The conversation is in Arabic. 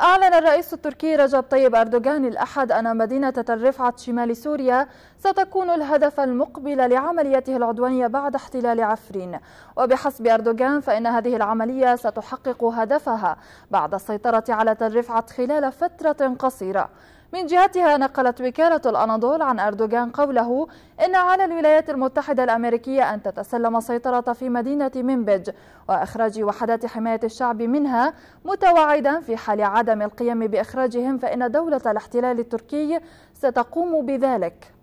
أعلن الرئيس التركي رجب طيب أردوغان الأحد أن مدينة الرفعة شمال سوريا ستكون الهدف المقبل لعمليته العدوانية بعد احتلال عفرين وبحسب أردوغان فإن هذه العملية ستحقق هدفها بعد السيطرة على الرفعة خلال فترة قصيرة من جهتها نقلت وكالة الأناضول عن أردوغان قوله إن على الولايات المتحدة الأمريكية أن تتسلم السيطرة في مدينة منبج وإخراج وحدات حماية الشعب منها متوعدا في حال عدم القيام بإخراجهم فإن دولة الاحتلال التركي ستقوم بذلك